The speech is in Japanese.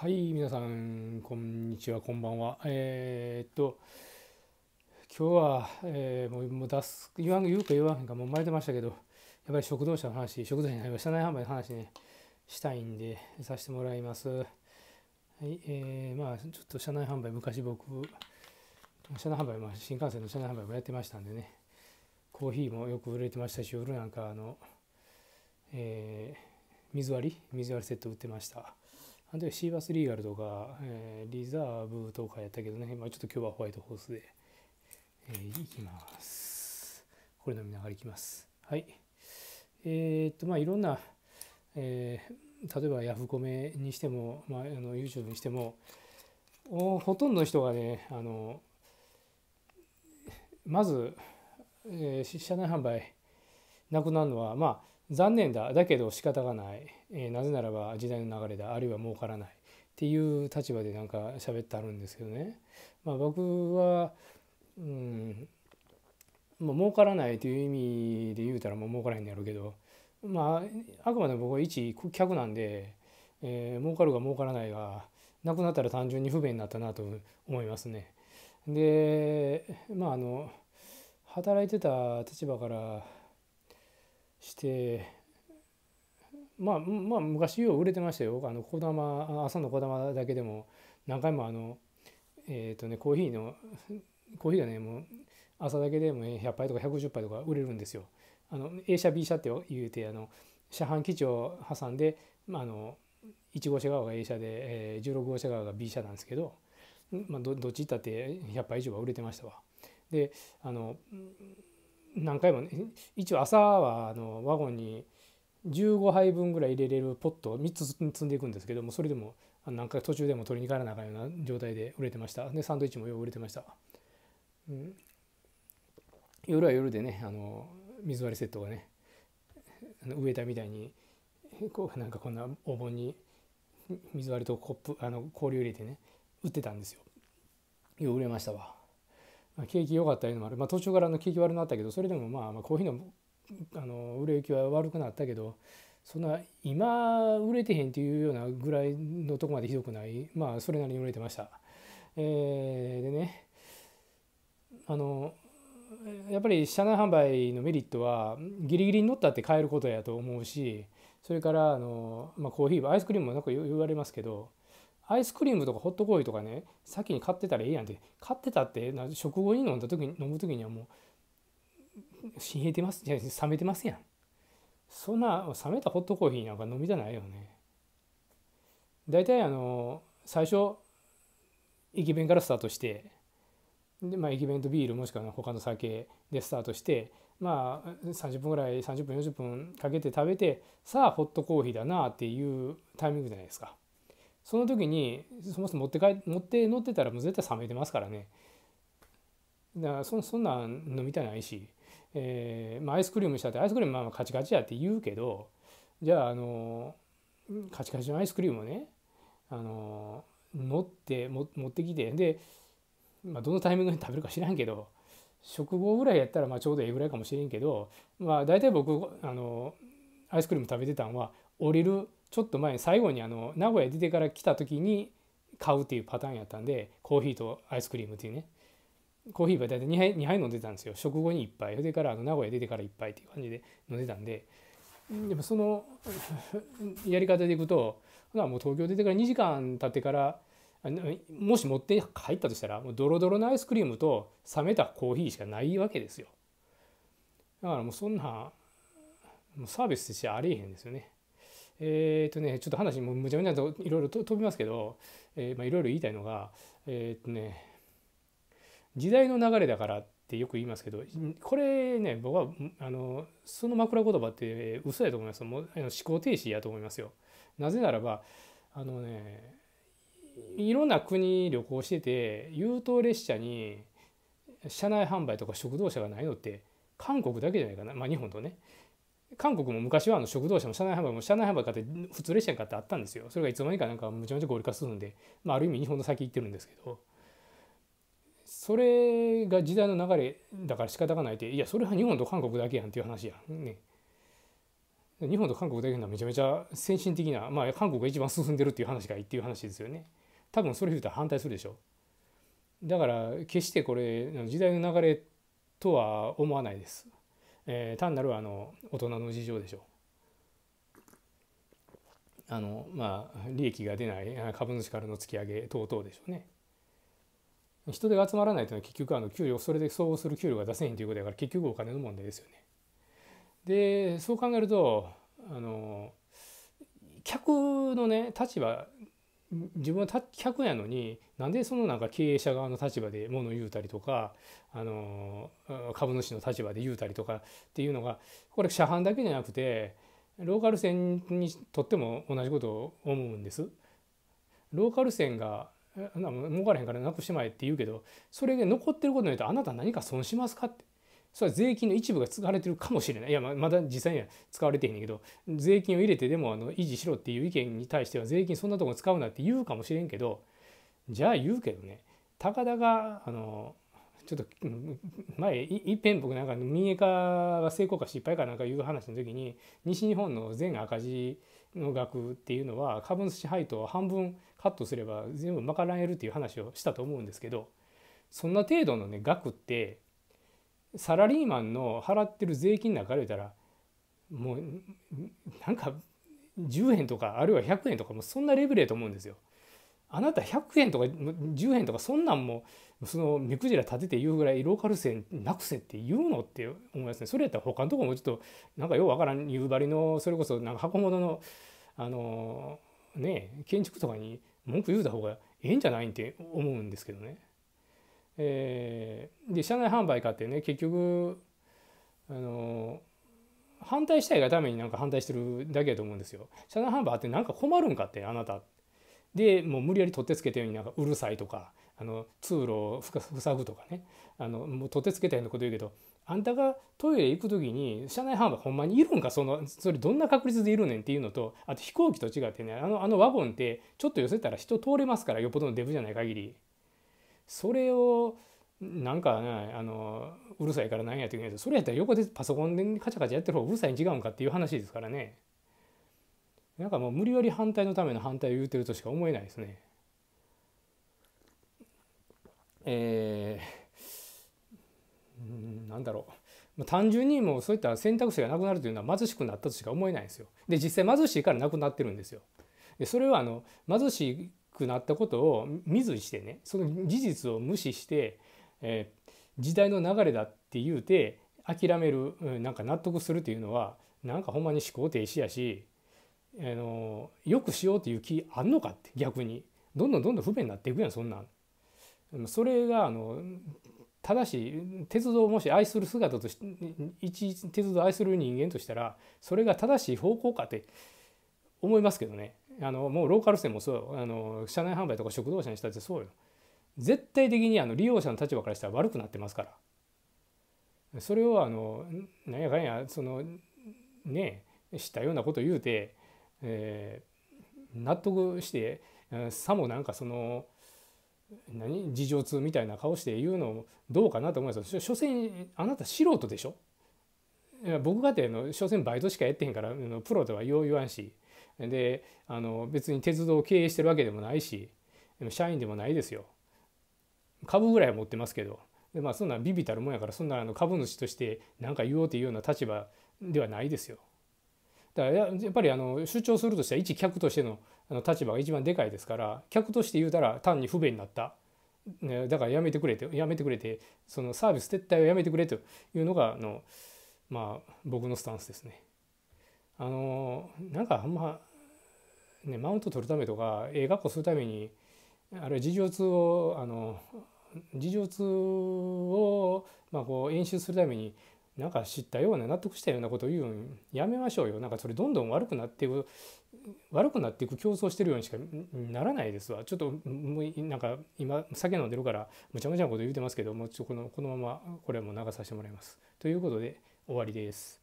はい皆さんこんにちはこんばんはえー、っと今日は、えー、もう出す言わん言うか言わんかもう前出ましたけどやっぱり食堂車の話食堂車になりました販売の話ねしたいんでさせてもらいますはいえー、まあちょっと車内販売昔僕車内販売も新幹線の車内販売もやってましたんでねコーヒーもよく売れてましたし夜なんかあの、えー、水割り水割りセット売ってましたあの時はシーバスリーガルとか、えー、リザーブとかやったけどね、まあ、ちょっと今日はホワイトホースで、えー、いきます。これ飲みながらいきます。はい。えー、っと、まあいろんな、えー、例えばヤフコメにしても、まあ、あの YouTube にしてもお、ほとんどの人がね、あの、まず、えー、車内販売なくなるのは、まあ、残念だだけど仕方がない、えー、なぜならば時代の流れだあるいは儲からないっていう立場でなんか喋ってあるんですけどね、まあ、僕はうんもう儲からないという意味で言うたらもう儲からへんやろうけどまああくまで僕は一客なんで、えー、儲かるが儲からないがなくなったら単純に不便になったなと思いますね。でまああの働いてた立場からしてまあまあ昔よう売れてましたよあの小玉朝の小玉だけでも何回もあのえっ、ー、とねコーヒーのコーヒーがねもう朝だけでも100杯とか110杯とか売れるんですよ。あの A 社 B 社って言うてあの車販基地を挟んで、まあ、あの1号車側が A 社で、えー、16号車側が B 社なんですけど、まあど、どっち行ったって100杯以上は売れてましたわ。であの何回もね一応朝はあのワゴンに15杯分ぐらい入れれるポットを3つ積んでいくんですけどもそれでも何回途中でも取りに帰らなあかんような状態で売れてましたでサンドイッチもよう売れてました、うん、夜は夜でねあの水割りセットがね植えたみたいにこうなんかこんなお盆に水割りとコップあの氷を入れてね売ってたんですよよう売れましたわまあ、景気良かったいのもある、まあ、途中からの景気悪くなったけどそれでもまあまあコーヒーのあの売れ行きは悪くなったけどそんな今売れてへんっていうようなぐらいのとこまでひどくないまあそれなりに売れてました。えー、でねあのやっぱり車内販売のメリットはギリギリに乗ったって買えることやと思うしそれからあの、まあ、コーヒーアイスクリームもなんか言われますけどアイスクリームとかホットコーヒーとかね先に買ってたらええやんって買ってたって食後に飲んだ時に飲む時にはもう冷えてますいや冷めてますやんそんな冷めたホットコーヒーなんか飲みたないよね大体あの最初駅弁からスタートしてでまあ駅弁とビールもしくは他の酒でスタートしてまあ30分ぐらい30分40分かけて食べてさあホットコーヒーだなっていうタイミングじゃないですか。その時にそもそも持って帰持って乗ってたらもう絶対冷めてますからねだからそそんなん飲みたいないし、えーまあ、アイスクリームしたってアイスクリームまあまあカチカチやって言うけどじゃああのカチカチのアイスクリームをねあの乗っても持ってきてで、まあ、どのタイミングで食べるか知らんけど食後ぐらいやったらまあちょうどええぐらいかもしれんけど、まあ、大体僕あのアイスクリーム食べてたんは降りるちょっと前最後にあの名古屋出てから来た時に買うっていうパターンやったんでコーヒーとアイスクリームっていうねコーヒーは大体2杯 ,2 杯飲んでたんですよ食後に1杯それからあの名古屋出てから1杯っていう感じで飲んでたんででもその やり方でいくとなもう東京出てから2時間経ってからもし持って入ったとしたらもうドロドロのアイスクリームと冷めたコーヒーしかないわけですよだからもうそんなもうサービスしてありえへんですよねえー、とねちょっと話もむちゃむちゃといろいろ飛びますけど、えー、まあ、いろいろ言いたいのがえー、とね時代の流れだからってよく言いますけどこれね僕はあのその枕言葉って嘘やと思いますもうあの思考停止やと思いますよ。なぜならばあのねいろんな国旅行してて優等列車に車内販売とか食堂車がないのって韓国だけじゃないかな、まあ、日本とね韓国も昔はあの食堂車も車内販売も車内販売かって普通列車に買ってあったんですよそれがいつの間にかなんかむちゃむちゃ合理化するんで、まあ、ある意味日本の先行ってるんですけどそれが時代の流れだから仕方がないっていやそれは日本と韓国だけやんっていう話やんね。日本と韓国だけのめちゃめちゃ先進的な、まあ、韓国が一番進んでるっていう話がいいっていう話ですよね多分それ言うたら反対するでしょだから決してこれ時代の流れとは思わないですえー、単なるあの大人の事情でしょう。あのまあ、利益が出ない株主からの突き上げ等々でしょうね。人手が集まらないというのは結局あの給料それで相応する給料が出せへんということだから結局お金の問題ですよね。でそう考えるとあの客のね立場自分は100やのになんでそのなんか経営者側の立場で物言うたりとか、あの株主の立場で言うたりとかっていうのがこれ車販だけじゃなくてローカル線にとっても同じことを思うんです。ローカル線が儲からへんからなくしてまえって言うけどそれで残ってることによってあなた何か損しますかってそれは税金の一部が使われてるかもしれないいやまだ実際には使われてへんねんけど税金を入れてでもあの維持しろっていう意見に対しては税金そんなとこ使うなって言うかもしれんけどじゃあ言うけどね高田があのちょっと前いっぺん僕なんか民営化が成功か失敗かなんかいう話の時に西日本の全赤字の額っていうのは株主配当を半分カットすれば全部賄えるっていう話をしたと思うんですけどそんな程度のね額ってサラリーマンの払ってる税金なんか入れたらもうなんか10円とかあるいは100円とかもそんなレベルやと思うんですよ。あなた100円とか10円とかそんなんもその目くじら立てて言うぐらいローカル線なくせって言うのって思いますね。それやったら他のとこもちょっとなんかようわからん夕張のそれこそなんか箱物のあのね建築とかに文句言うた方がええんじゃないんって思うんですけどね。えー、で車内販売かってね結局あの反対したいがためになんか反対してるだけだと思うんですよ。車内販売あってなんか困るんかってあなた。でもう無理やり取ってつけたようになんかうるさいとかあの通路を塞ぐとかねあのもう取ってつけたようなこと言うけどあんたがトイレ行く時に車内販売ほんまにいるんかそのそれどんな確率でいるねんっていうのとあと飛行機と違ってねあのあのワゴンってちょっと寄せたら人通れますからよっぽどのデブじゃない限りそれをなんかねあのうるさいからなんやって言うやけどそれやったら横でパソコンでカチャカチャやってる方がうるさいに違うんかっていう話ですからねなんかもう無理やり反対のための反対を言うてるとしか思えないですね。えー、なんだろう単純にもうそういった選択肢がなくなるというのは貧しくなったとしか思えないんですよ。で実際貧しいからなくなってるんですよ。でそれはあの貧しいくなったことを見ずにしてねその事実を無視して、えー、時代の流れだって言うて諦めるなんか納得するというのはなんかほんまに思考停止やし、あのよくしようという気あんのかって逆にどんどんどんどん不便になっていくやんそんなん。それがあのただし鉄道をもし愛する姿として一鉄道を愛する人間としたらそれが正しい方向かって思いますけどね。あのもうローカル線もそうよあの車内販売とか食堂車にしたってそうよ絶対的にあの利用者の立場からしたら悪くなってますからそれをあのなんやかんやそのね知ったようなこと言うて、えー、納得してさもなんかその何事情通みたいな顔して言うのどうかなと思いますし所詮あなた素人でしょ僕がての所詮バイトしかやってへんからプロとはよう言わんしであの別に鉄道を経営してるわけでもないし社員でもないですよ株ぐらいは持ってますけどで、まあ、そんなビビたるもんやからそんなあの株主として何か言おうというような立場ではないですよだからやっぱりあの主張するとしたら一客としてのあの立場が一番でかいですから客として言うたら単に不便になった。だからやめてくれてやめてくれてそのサービス撤退をやめてくれというのがあのまあ僕のスタンスですね。あのなんかあんまね、マウント取るためとかええ学校するためにあるいは事情通をあの事情通を、まあ、こう演習するためになんか知ったような納得したようなことを言うのにやめましょうよなんかそれどんどん悪くなっていく悪くなっていく競争してるようにしかならないですわちょっともうなんか今酒飲んでるからむちゃむちゃなこと言うてますけどもうちょこのこのままこれはもう流させてもらいます。ということで終わりです。